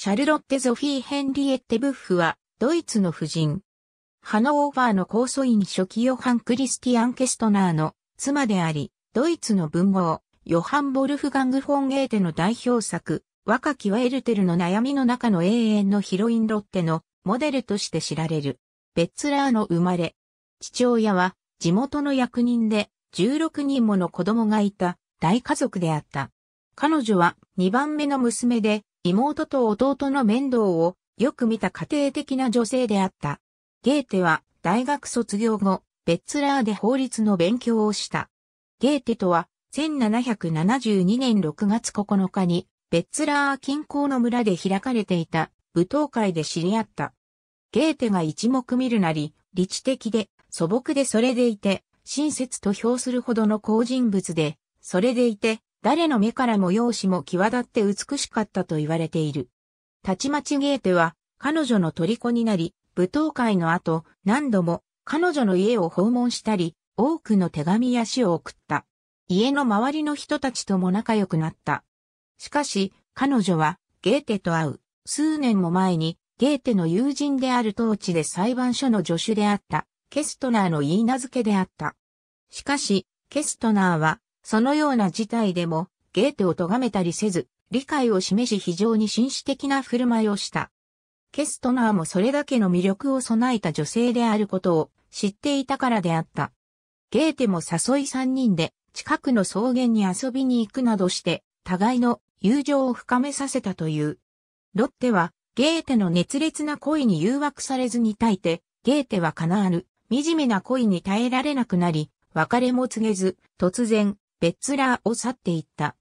シャルロッテ・ゾフィー・ヘンリエッテ・ブッフは、ドイツの夫人。ハノーバーの高祖院初期ヨハン・クリスティアン・ケストナーの妻であり、ドイツの文豪、ヨハン・ボルフガング・フォン・ゲーテの代表作、若きはエルテルの悩みの中の永遠のヒロインロッテのモデルとして知られる。ベッツラーの生まれ。父親は地元の役人で16人もの子供がいた大家族であった。彼女は2番目の娘で妹と弟の面倒をよく見た家庭的な女性であった。ゲーテは大学卒業後、ベッツラーで法律の勉強をした。ゲーテとは1772年6月9日にベッツラー近郊の村で開かれていた舞踏会で知り合った。ゲーテが一目見るなり、理知的で素朴でそれでいて、親切と評するほどの好人物で、それでいて、誰の目からも容姿も際立って美しかったと言われている。たちまちゲーテは彼女の虜になり、舞踏会の後何度も彼女の家を訪問したり、多くの手紙や詩を送った。家の周りの人たちとも仲良くなった。しかし、彼女はゲーテと会う数年も前にゲーテの友人である当地で裁判所の助手であったケストナーの言い名付けであった。しかし、ケストナーはそのような事態でも、ゲーテを咎めたりせず、理解を示し非常に紳士的な振る舞いをした。ケストナーもそれだけの魅力を備えた女性であることを知っていたからであった。ゲーテも誘い三人で近くの草原に遊びに行くなどして互いの友情を深めさせたという。ロッテはゲーテの熱烈な恋に誘惑されずに耐えて、ゲーテは叶わぬ惨めな恋に耐えられなくなり、別れも告げず、突然ベッツラーを去っていった。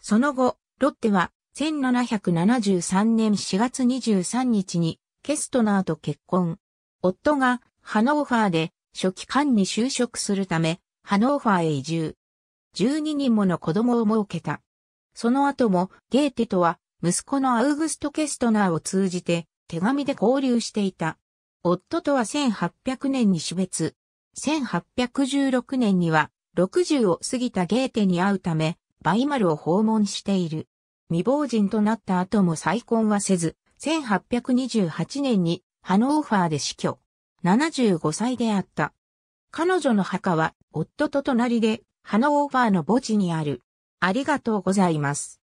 その後、ロッテは1773年4月23日にケストナーと結婚。夫がハノーファーで初期間に就職するため、ハノーファーへ移住。12人もの子供を設けた。その後もゲーテとは息子のアウグスト・ケストナーを通じて手紙で交流していた。夫とは1800年に死別。1816年には60を過ぎたゲーテに会うため、バイマルを訪問している。未亡人となった後も再婚はせず、1828年にハノーファーで死去。75歳であった。彼女の墓は夫と隣でハノーファーの墓地にある。ありがとうございます。